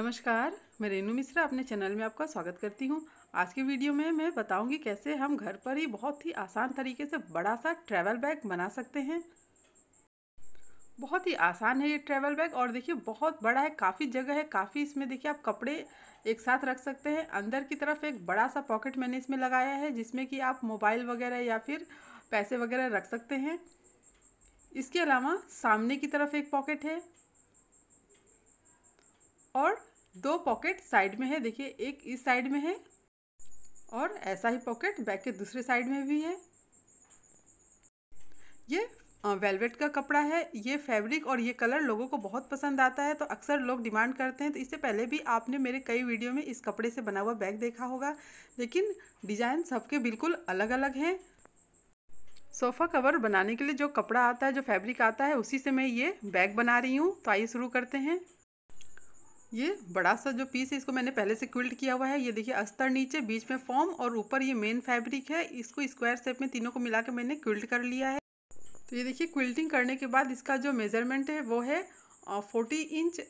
नमस्कार मैं रेनू मिश्रा अपने चैनल में आपका स्वागत करती हूँ आज की वीडियो में मैं बताऊँगी कैसे हम घर पर ही बहुत ही आसान तरीके से बड़ा सा ट्रैवल बैग बना सकते हैं बहुत ही आसान है ये ट्रैवल बैग और देखिए बहुत बड़ा है काफ़ी जगह है काफ़ी इसमें देखिए आप कपड़े एक साथ रख सकते हैं अंदर की तरफ एक बड़ा सा पॉकेट मैंने इसमें लगाया है जिसमें कि आप मोबाइल वगैरह या फिर पैसे वगैरह रख सकते हैं इसके अलावा सामने की तरफ एक पॉकेट है और दो पॉकेट साइड में है देखिए एक इस साइड में है और ऐसा ही पॉकेट बैक के दूसरे साइड में भी है ये वेलवेट का कपड़ा है ये फैब्रिक और ये कलर लोगों को बहुत पसंद आता है तो अक्सर लोग डिमांड करते हैं तो इससे पहले भी आपने मेरे कई वीडियो में इस कपड़े से बना हुआ बैग देखा होगा लेकिन डिज़ाइन सबके बिल्कुल अलग अलग हैं सोफ़ा कवर बनाने के लिए जो कपड़ा आता है जो फैब्रिक आता है उसी से मैं ये बैग बना रही हूँ तो आइए शुरू करते हैं ये बड़ा सा जो पीस है इसको मैंने पहले से क्विल्ट किया हुआ है ये देखिए अस्तर नीचे बीच में फॉर्म और ऊपर ये मेन फैब्रिक है इसको स्क्वायर शेप में तीनों को मिला के मैंने क्विल्ट कर लिया है तो ये देखिए क्विल्टिंग करने के बाद इसका जो मेज़रमेंट है वो है फोर्टी इंच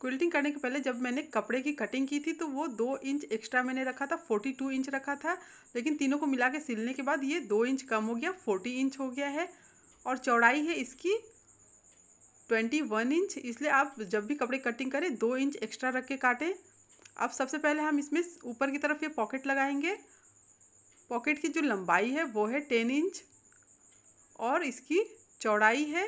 क्विल्टिंग करने के पहले जब मैंने कपड़े की कटिंग की थी तो वो दो इंच एक्स्ट्रा मैंने रखा था फोर्टी टू इंच रखा था लेकिन तीनों को मिला के सिलने के बाद ये दो इंच कम हो गया फोर्टी इंच हो गया है और चौड़ाई है इसकी ट्वेंटी वन इंच इसलिए आप जब भी कपड़े कटिंग करें दो इंच एक्स्ट्रा रख के काटें अब सबसे पहले हम इसमें ऊपर की तरफ ये पॉकेट लगाएंगे पॉकेट की जो लंबाई है वो है टेन इंच और इसकी चौड़ाई है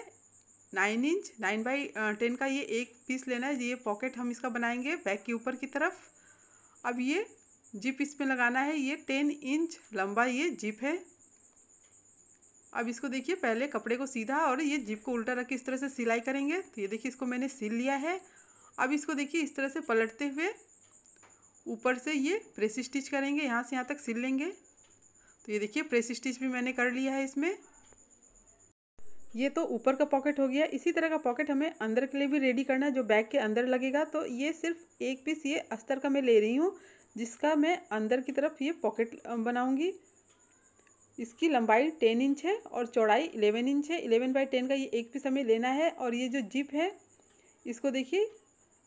nine inch nine by ten का ये एक पीस लेना है ये पॉकेट हम इसका बनाएंगे बैक के ऊपर की तरफ अब ये जिप इसमें लगाना है ये टेन इंच लंबा ये जिप है अब इसको देखिए पहले कपड़े को सीधा और ये जिप को उल्टा रख के इस तरह से सिलाई करेंगे तो ये देखिए इसको मैंने सिल लिया है अब इसको देखिए इस तरह से पलटते हुए ऊपर से ये प्रेस स्टिच करेंगे यहाँ से यहाँ तक सिल लेंगे तो ये देखिए प्रेस स्टिच भी मैंने कर लिया है इसमें ये तो ऊपर का पॉकेट हो गया इसी तरह का पॉकेट हमें अंदर के लिए भी रेडी करना है जो बैग के अंदर लगेगा तो ये सिर्फ एक पीस ये अस्तर का मैं ले रही हूँ जिसका मैं अंदर की तरफ ये पॉकेट बनाऊँगी इसकी लंबाई टेन इंच है और चौड़ाई इलेवन इंच है इलेवन बाई टेन का ये एक पीस हमें लेना है और ये जो जिप है इसको देखिए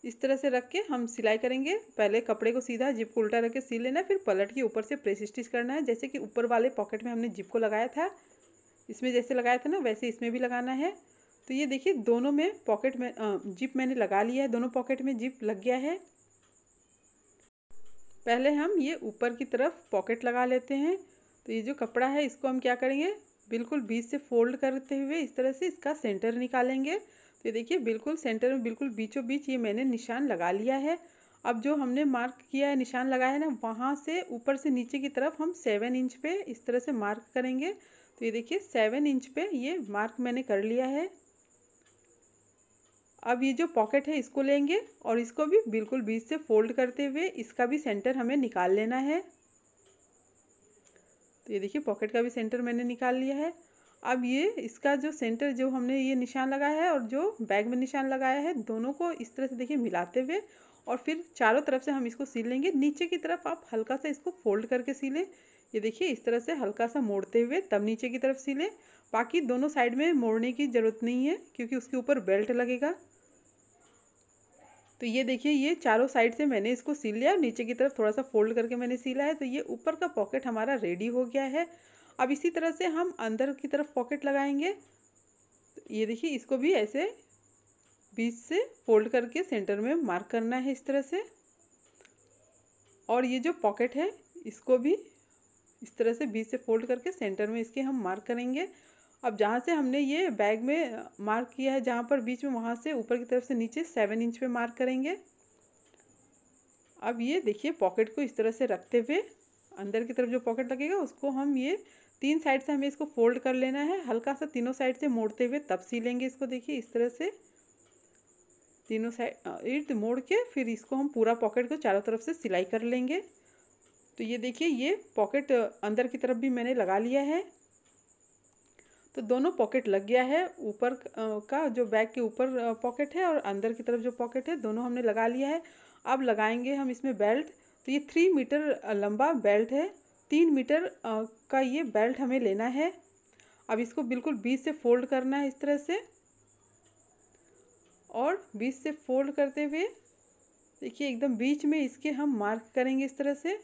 इस तरह से रख के हम सिलाई करेंगे पहले कपड़े को सीधा जिप को उल्टा रख के सी लेना फिर पलट के ऊपर से प्रेस स्टिच करना है जैसे कि ऊपर वाले पॉकेट में हमने जिप को लगाया था इसमें जैसे लगाया था ना वैसे इसमें भी लगाना है तो ये देखिए दोनों में पॉकेट में जिप मैंने लगा लिया है दोनों पॉकेट में जिप लग गया है पहले हम ये ऊपर की तरफ पॉकेट लगा लेते हैं तो ये जो कपड़ा है इसको हम क्या करेंगे बिल्कुल बीच से फोल्ड करते हुए इस तरह से इसका सेंटर निकालेंगे तो ये देखिए बिल्कुल सेंटर में बिल्कुल बीचों बीच ये मैंने निशान लगा लिया है अब जो हमने मार्क किया है निशान लगाया है ना वहाँ से ऊपर से नीचे की तरफ हम सेवन इंच पे इस तरह से मार्क करेंगे तो ये देखिए सेवन इंच पे ये मार्क मैंने कर लिया है अब ये जो पॉकेट है इसको लेंगे और इसको भी बिल्कुल बीच से फोल्ड करते हुए इसका भी सेंटर हमें निकाल लेना है तो ये देखिए पॉकेट का भी सेंटर मैंने निकाल लिया है अब ये इसका जो सेंटर जो हमने ये निशान लगाया है और जो बैग में निशान लगाया है दोनों को इस तरह से देखिए मिलाते हुए और फिर चारों तरफ से हम इसको सी लेंगे नीचे की तरफ आप हल्का सा इसको फोल्ड करके सी लें ये देखिए इस तरह से हल्का सा मोड़ते हुए तब नीचे की तरफ सी लें बाकी दोनों साइड में मोड़ने की ज़रूरत नहीं है क्योंकि उसके ऊपर बेल्ट लगेगा तो ये देखिए ये चारों साइड से मैंने इसको सिल लिया और नीचे की तरफ थोड़ा सा फोल्ड करके मैंने सिला है तो ये ऊपर का पॉकेट हमारा रेडी हो गया है अब इसी तरह से हम अंदर की तरफ पॉकेट लगाएंगे तो ये देखिए इसको भी ऐसे बीच से फोल्ड करके सेंटर में मार्क करना है इस तरह से और ये जो पॉकेट है इसको भी इस तरह से बीच से फोल्ड करके सेंटर में इसके हम मार्क करेंगे अब जहाँ से हमने ये बैग में मार्क किया है जहाँ पर बीच में वहाँ से ऊपर की तरफ से नीचे सेवन इंच पे मार्क करेंगे अब ये देखिए पॉकेट को इस तरह से रखते हुए अंदर की तरफ जो पॉकेट लगेगा उसको हम ये तीन साइड से हमें इसको फोल्ड कर लेना है हल्का सा तीनों साइड से मोड़ते हुए तब सी लेंगे इसको देखिए इस तरह से तीनों साइड इर्द मोड़ के फिर इसको हम पूरा पॉकेट को चारों तरफ से सिलाई कर लेंगे तो ये देखिए ये पॉकेट अंदर की तरफ भी मैंने लगा लिया है तो दोनों पॉकेट लग गया है ऊपर का जो बैग के ऊपर पॉकेट है और अंदर की तरफ जो पॉकेट है दोनों हमने लगा लिया है अब लगाएंगे हम इसमें बेल्ट तो ये थ्री मीटर लंबा बेल्ट है तीन मीटर का ये बेल्ट हमें लेना है अब इसको बिल्कुल बीच से फोल्ड करना है इस तरह से और बीच से फोल्ड करते हुए देखिए एकदम बीच में इसके हम मार्क करेंगे इस तरह से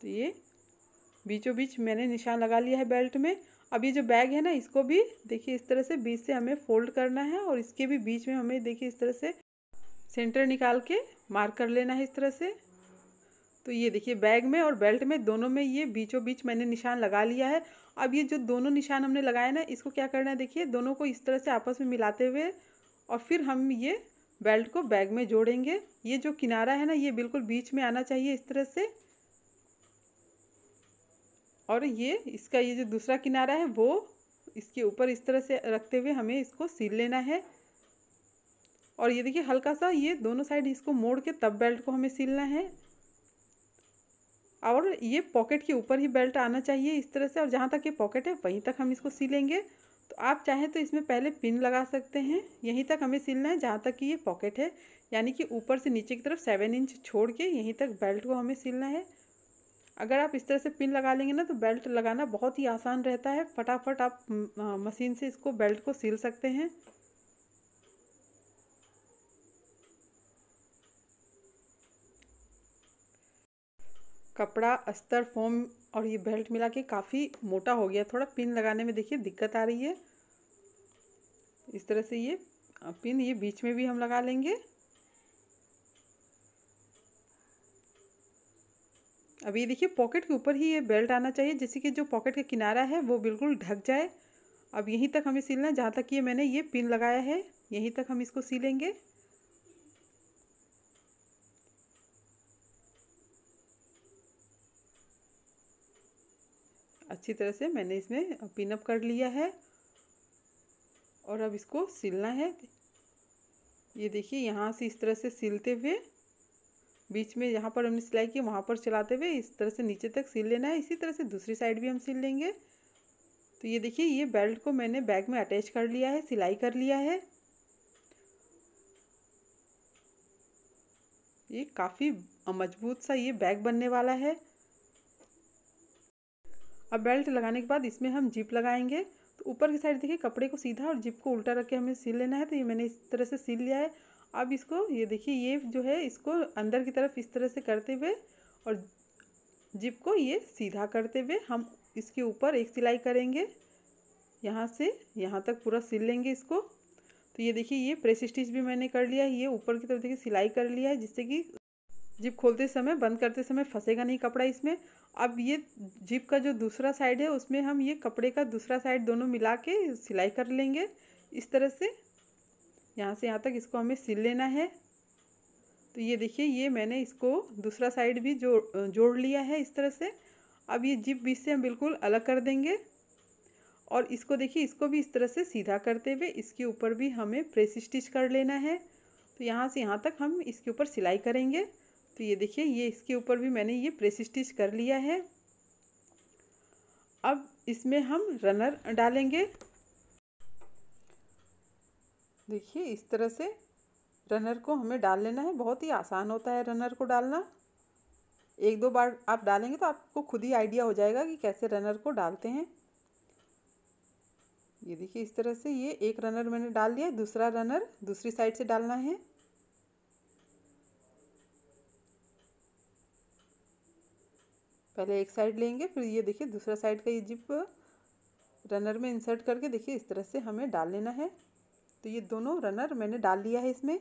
तो ये बीचों बीच मैंने निशान लगा लिया है बेल्ट में अब ये जो बैग है ना इसको भी देखिए इस तरह से बीच से हमें फोल्ड करना है और इसके भी बीच में हमें देखिए इस तरह से सेंटर निकाल के मार्क कर लेना है इस तरह से तो ये देखिए बैग में और बेल्ट में दोनों में ये बीचों बीच मैंने निशान लगा लिया है अब ये जो दोनों निशान हमने लगाए ना इसको क्या करना है देखिए दोनों को इस तरह से आपस में मिलाते हुए और फिर हम ये बेल्ट को बैग में जोड़ेंगे ये जो किनारा है ना ये बिल्कुल बीच में आना चाहिए इस तरह से और ये इसका ये जो दूसरा किनारा है वो इसके ऊपर इस तरह से रखते हुए हमें इसको सील लेना है और ये देखिए हल्का सा ये दोनों साइड इसको मोड़ के तब बेल्ट को हमें सिलना है और ये पॉकेट के ऊपर ही बेल्ट आना चाहिए इस तरह से और जहाँ तक ये पॉकेट है वहीं तक हम इसको सिलेंगे तो आप चाहें तो इसमें पहले पिन लगा सकते हैं यहीं तक हमें सिलना है जहाँ तक कि ये पॉकेट है यानी कि ऊपर से नीचे की तरफ सेवन इंच छोड़ के यहीं तक बेल्ट को हमें सिलना है अगर आप इस तरह से पिन लगा लेंगे ना तो बेल्ट लगाना बहुत ही आसान रहता है फटाफट आप मशीन से इसको बेल्ट को सिल सकते हैं कपड़ा अस्तर फोम और ये बेल्ट मिला के काफ़ी मोटा हो गया थोड़ा पिन लगाने में देखिए दिक्कत आ रही है इस तरह से ये पिन ये बीच में भी हम लगा लेंगे अब ये देखिए पॉकेट के ऊपर ही ये बेल्ट आना चाहिए जिससे कि जो पॉकेट का किनारा है वो बिल्कुल ढक जाए अब यहीं तक हमें सिलना है जहाँ तक ये मैंने ये पिन लगाया है यहीं तक हम इसको सिलेंगे अच्छी तरह से मैंने इसमें पिनअप कर लिया है और अब इसको सिलना है ये देखिए यहाँ से इस तरह से सिलते हुए बीच में जहाँ पर हमने सिलाई की वहाँ पर चलाते हुए इस तरह से नीचे तक सिल लेना है इसी तरह से दूसरी साइड भी हम सिल लेंगे तो ये देखिए ये बेल्ट को मैंने बैग में अटैच कर लिया है सिलाई कर लिया है ये काफ़ी मजबूत सा ये बैग बनने वाला है अब बेल्ट लगाने के बाद इसमें हम जिप लगाएंगे तो ऊपर की साइड देखिए कपड़े को सीधा और जिप को उल्टा रख के हमें सिल लेना है तो ये मैंने इस तरह से सिल लिया है अब इसको ये देखिए ये जो है इसको अंदर की तरफ इस तरह से करते हुए और जिप को ये सीधा करते हुए हम इसके ऊपर एक सिलाई करेंगे यहाँ से यहाँ तक पूरा सिल लेंगे इसको तो ये देखिए ये प्रेस स्टिच भी मैंने कर लिया है ये ऊपर की तरफ देखिए सिलाई कर लिया है जिससे कि जिप खोलते समय बंद करते समय फंसेगा नहीं कपड़ा इसमें अब ये जिप का जो दूसरा साइड है उसमें हम ये कपड़े का दूसरा साइड दोनों मिला के सिलाई कर लेंगे इस तरह से यहाँ से यहाँ तक इसको हमें सिल लेना है तो ये देखिए ये मैंने इसको दूसरा साइड भी जो जोड़ लिया है इस तरह से अब ये जिप बीच से हम बिल्कुल अलग कर देंगे और इसको देखिए इसको भी इस तरह से सीधा करते हुए इसके ऊपर भी हमें प्रेस स्टिच कर लेना है तो यहाँ से यहाँ तक हम इसके ऊपर सिलाई करेंगे तो ये देखिए ये इसके ऊपर भी मैंने ये प्रेस स्टिच कर लिया है अब इसमें हम रनर डालेंगे देखिए इस तरह से रनर को हमें डाल लेना है बहुत ही आसान होता है रनर को डालना एक दो बार आप डालेंगे तो आपको खुद ही आइडिया हो जाएगा कि कैसे रनर को डालते हैं ये देखिए इस तरह से ये एक रनर मैंने डाल दिया दूसरा रनर दूसरी साइड से डालना है पहले एक साइड लेंगे फिर ये देखिए दूसरा साइड का ये जिप रनर में इंसर्ट करके देखिए इस तरह से हमें डाल लेना है तो ये दोनों रनर मैंने डाल लिया है इसमें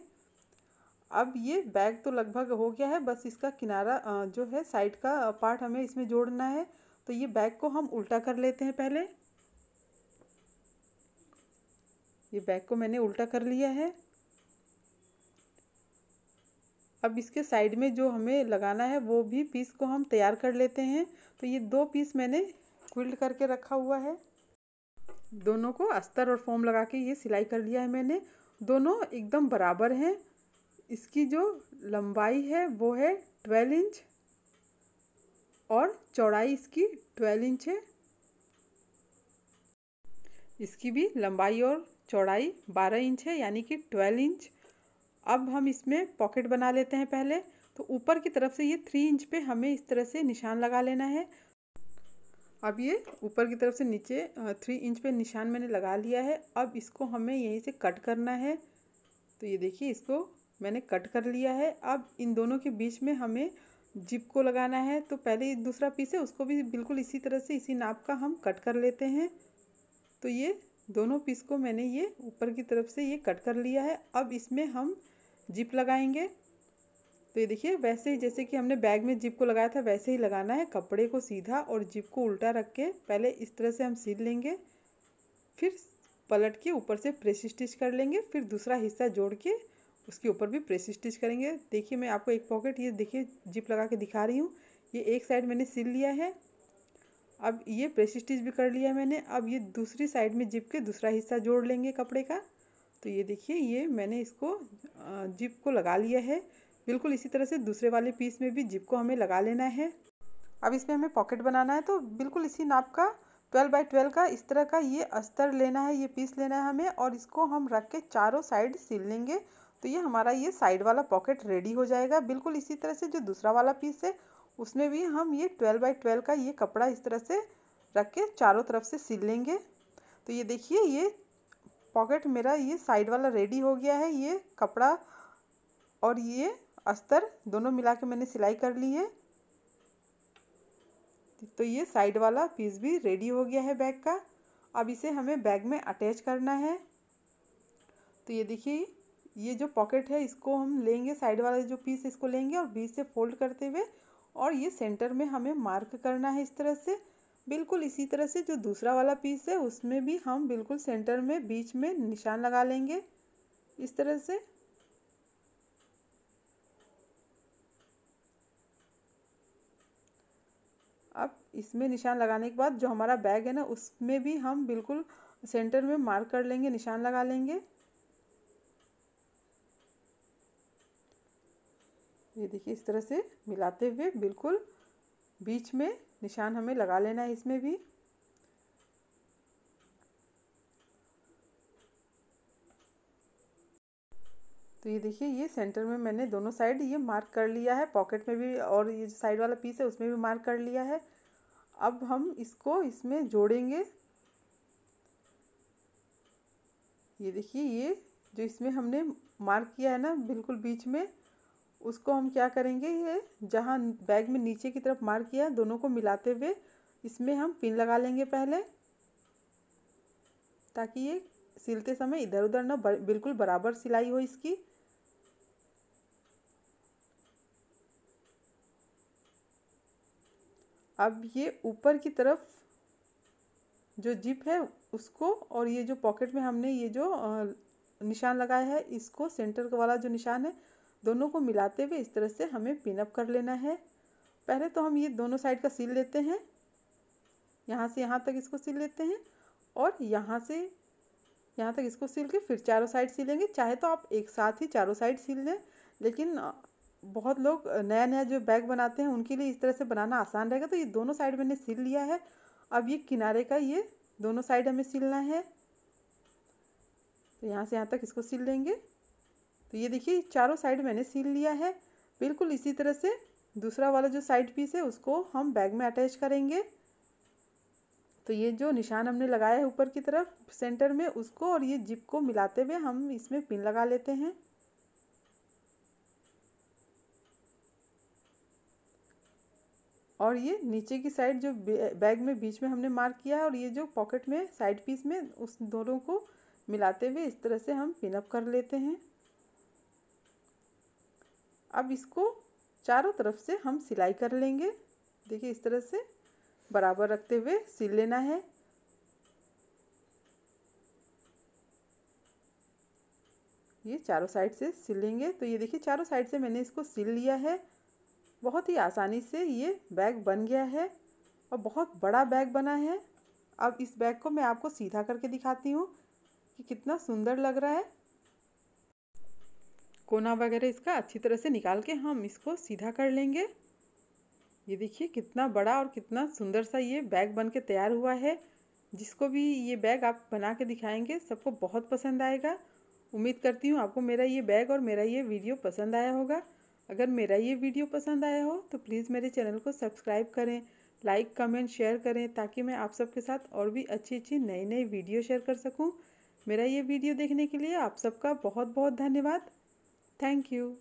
अब ये बैग तो लगभग हो गया है बस इसका किनारा जो है साइड का पार्ट हमें इसमें जोड़ना है तो ये बैग को हम उल्टा कर लेते हैं पहले ये बैग को मैंने उल्टा कर लिया है अब इसके साइड में जो हमें लगाना है वो भी पीस को हम तैयार कर लेते हैं तो ये दो पीस मैंने क्विल्ट करके रखा हुआ है दोनों को अस्तर और फोम लगा के ये सिलाई कर लिया है मैंने दोनों एकदम बराबर हैं इसकी जो लंबाई है वो है ट्वेल्व इंच और चौड़ाई इसकी ट्वेल्व इंच है इसकी भी लंबाई और चौड़ाई बारह इंच है यानी कि ट्वेल्व इंच अब हम इसमें पॉकेट बना लेते हैं पहले तो ऊपर की तरफ से ये थ्री इंच पे हमें इस तरह से निशान लगा लेना है अब ये ऊपर की तरफ से नीचे थ्री इंच पे निशान मैंने लगा लिया है अब इसको हमें यहीं से कट करना है तो ये देखिए इसको मैंने कट कर लिया है अब इन दोनों के बीच में हमें जिप को लगाना है तो पहले दूसरा पीस है उसको भी बिल्कुल इसी तरह से इसी नाप का हम कट कर लेते हैं तो ये दोनों पीस को मैंने ये ऊपर की तरफ से ये कट कर लिया है अब इसमें हम जिप लगाएंगे तो ये देखिए वैसे ही जैसे कि हमने बैग में जिप को लगाया था वैसे ही लगाना है कपड़े को सीधा और जिप को उल्टा रख के पहले इस तरह से हम सील लेंगे फिर पलट के ऊपर से प्रेस स्टिच कर लेंगे फिर दूसरा हिस्सा जोड़ के उसके ऊपर भी प्रेस स्टिच करेंगे देखिए मैं आपको एक पॉकेट ये देखिए जिप लगा के दिखा रही हूँ ये एक साइड मैंने सिल लिया है अब ये प्रेस स्टिच भी कर लिया मैंने अब ये दूसरी साइड में जिप के दूसरा हिस्सा जोड़ लेंगे कपड़े का तो ये देखिए ये मैंने इसको जिप को लगा लिया है बिल्कुल इसी तरह से दूसरे वाले पीस में भी जिप को हमें लगा लेना है अब इसमें हमें पॉकेट बनाना है तो बिल्कुल इसी नाप का ट्वेल्व बाई ट्वेल्व का इस तरह का ये अस्तर लेना है ये पीस लेना है हमें और इसको हम रख के चारों साइड सिल लेंगे तो ये हमारा ये साइड वाला पॉकेट रेडी हो जाएगा बिल्कुल इसी तरह से जो दूसरा वाला पीस है उसमें भी हम ये ट्वेल्व बाई ट्वेल्व का ये कपड़ा इस तरह से रख के चारों तरफ से सिल लेंगे तो ये देखिए ये पॉकेट मेरा ये साइड वाला रेडी हो गया है ये कपड़ा और ये अस्तर दोनों मिला के मैंने सिलाई कर ली है तो ये साइड वाला पीस भी रेडी हो गया है बैग का अब इसे हमें बैग में अटैच करना है तो ये देखिए ये जो पॉकेट है इसको हम लेंगे साइड वाला जो पीस इसको लेंगे और बीच से फोल्ड करते हुए और ये सेंटर में हमें मार्क करना है इस तरह से बिल्कुल इसी तरह से जो दूसरा वाला पीस है उसमें भी हम बिल्कुल सेंटर में बीच में निशान लगा लेंगे इस तरह से अब इसमें निशान लगाने के बाद जो हमारा बैग है ना उसमें भी हम बिल्कुल सेंटर में मार्क कर लेंगे निशान लगा लेंगे ये देखिए इस तरह से मिलाते हुए बिल्कुल बीच में निशान हमें लगा लेना है इसमें भी तो ये देखिए ये सेंटर में मैंने दोनों साइड ये मार्क कर लिया है पॉकेट में भी और ये जो साइड वाला पीस है उसमें भी मार्क कर लिया है अब हम इसको इसमें जोड़ेंगे ये देखिए ये जो इसमें हमने मार्क किया है ना बिल्कुल बीच में उसको हम क्या करेंगे ये जहाँ बैग में नीचे की तरफ मार्क किया है दोनों को मिलाते हुए इसमें हम पिन लगा लेंगे पहले ताकि ये सिलते समय इधर उधर ना बिल्कुल बराबर सिलाई हो इसकी अब ये ऊपर की तरफ जो जिप है उसको और ये जो पॉकेट में हमने ये जो निशान लगाया है इसको सेंटर वाला जो निशान है दोनों को मिलाते हुए इस तरह से हमें पिनअप कर लेना है पहले तो हम ये दोनों साइड का सिल लेते हैं यहाँ से यहाँ तक इसको सिल लेते हैं और यहाँ से यहाँ तक इसको सिल के फिर चारों साइड सिलेंगे चाहे तो आप एक साथ ही चारों साइड सिल लें लेकिन बहुत लोग नया नया जो बैग बनाते हैं उनके लिए इस तरह से बनाना आसान रहेगा तो ये दोनों साइड मैंने सिल लिया है अब ये किनारे का ये दोनों साइड हमें सिलना है तो यहाँ से यहाँ तक इसको सिल लेंगे तो ये देखिए चारों साइड मैंने सिल लिया है बिल्कुल इसी तरह से दूसरा वाला जो साइड पीस है उसको हम बैग में अटैच करेंगे तो ये जो निशान हमने लगाया है ऊपर की तरफ सेंटर में उसको और ये जिप को मिलाते हुए हम इसमें पिन लगा लेते हैं और ये नीचे की साइड जो बैग में बीच में हमने मार्क किया है और ये जो पॉकेट में साइड पीस में उस दोनों को मिलाते हुए इस तरह से हम पिनअप कर लेते हैं अब इसको चारों तरफ से हम सिलाई कर लेंगे देखिए इस तरह से बराबर रखते हुए सिल लेना है ये चारों साइड से सिलेंगे तो ये देखिए चारों साइड से मैंने इसको सिल लिया है बहुत ही आसानी से ये बैग बन गया है और बहुत बड़ा बैग बना है अब इस बैग को मैं आपको सीधा करके दिखाती हूँ कि कितना सुंदर लग रहा है कोना वगैरह इसका अच्छी तरह से निकाल के हम इसको सीधा कर लेंगे ये देखिए कितना बड़ा और कितना सुंदर सा ये बैग बन के तैयार हुआ है जिसको भी ये बैग आप बना के दिखाएंगे सबको बहुत पसंद आएगा उम्मीद करती हूँ आपको मेरा ये बैग और मेरा ये वीडियो पसंद आया होगा अगर मेरा ये वीडियो पसंद आया हो तो प्लीज़ मेरे चैनल को सब्सक्राइब करें लाइक कमेंट शेयर करें ताकि मैं आप सबके साथ और भी अच्छी अच्छी नई नई वीडियो शेयर कर सकूं मेरा ये वीडियो देखने के लिए आप सबका बहुत बहुत धन्यवाद थैंक यू